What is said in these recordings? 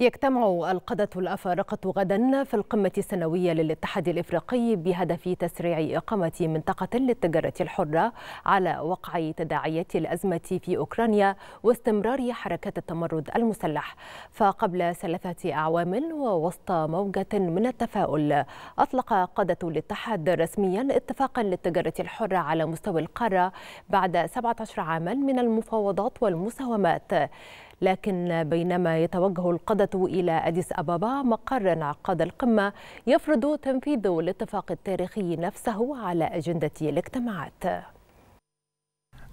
يجتمع القادة الأفارقة غدا في القمة السنوية للاتحاد الإفريقي بهدف تسريع إقامة منطقة للتجارة الحرة على وقع تداعيات الأزمة في أوكرانيا واستمرار حركة التمرد المسلح فقبل ثلاثة أعوام ووسط موجة من التفاؤل أطلق قادة الاتحاد رسميا اتفاقا للتجارة الحرة على مستوى القارة بعد 17 عاما من المفاوضات والمساومات لكن بينما يتوجه القادة إلى أديس أبابا مقر انعقاد القمة يفرض تنفيذ الاتفاق التاريخي نفسه على أجندة الاجتماعات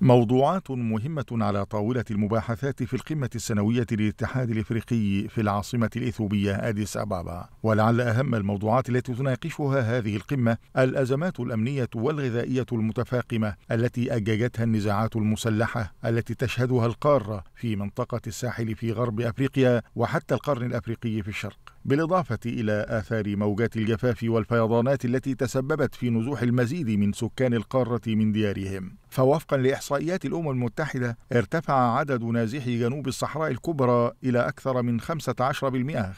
موضوعات مهمة على طاولة المباحثات في القمة السنوية للاتحاد الإفريقي في العاصمة الإثيوبية أديس أبابا، ولعل أهم الموضوعات التي تناقشها هذه القمة الأزمات الأمنية والغذائية المتفاقمة التي أججتها النزاعات المسلحة التي تشهدها القارة في منطقة الساحل في غرب أفريقيا وحتى القرن الأفريقي في الشرق. بالإضافة إلى آثار موجات الجفاف والفيضانات التي تسببت في نزوح المزيد من سكان القارة من ديارهم فوفقا لإحصائيات الأمم المتحدة ارتفع عدد نازحي جنوب الصحراء الكبرى إلى أكثر من 15%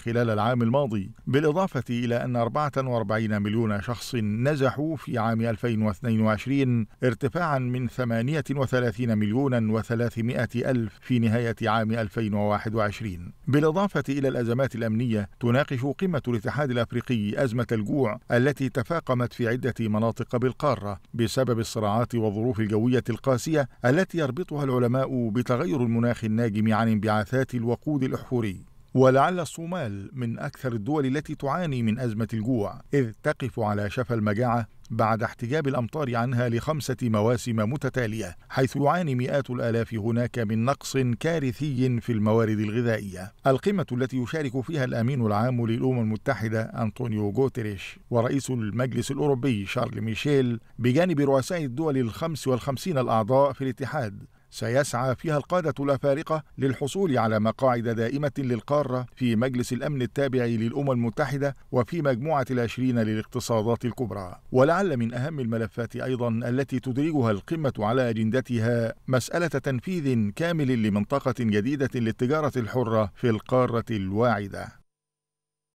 خلال العام الماضي بالإضافة إلى أن 44 مليون شخص نزحوا في عام 2022 ارتفاعا من 38 مليون و300 ألف في نهاية عام 2021 بالإضافة إلى الأزمات الأمنية تناقش قمة الاتحاد الأفريقي أزمة الجوع التي تفاقمت في عدة مناطق بالقارة بسبب الصراعات والظروف الجوية القاسية التي يربطها العلماء بتغير المناخ الناجم عن انبعاثات الوقود الأحفوري ولعل الصومال من أكثر الدول التي تعاني من أزمة الجوع إذ تقف على شفا المجاعة بعد احتجاب الأمطار عنها لخمسة مواسم متتالية حيث يعاني مئات الآلاف هناك من نقص كارثي في الموارد الغذائية القمة التي يشارك فيها الأمين العام للأمم المتحدة أنطونيو جوتريش ورئيس المجلس الأوروبي شارل ميشيل بجانب رؤساء الدول الخمس والخمسين الأعضاء في الاتحاد سيسعى فيها القادة الأفارقة للحصول على مقاعد دائمة للقارة في مجلس الأمن التابع للأمم المتحدة وفي مجموعة العشرين للاقتصادات الكبرى ولعل من أهم الملفات أيضا التي تدرجها القمة على أجندتها مسألة تنفيذ كامل لمنطقة جديدة للتجارة الحرة في القارة الواعدة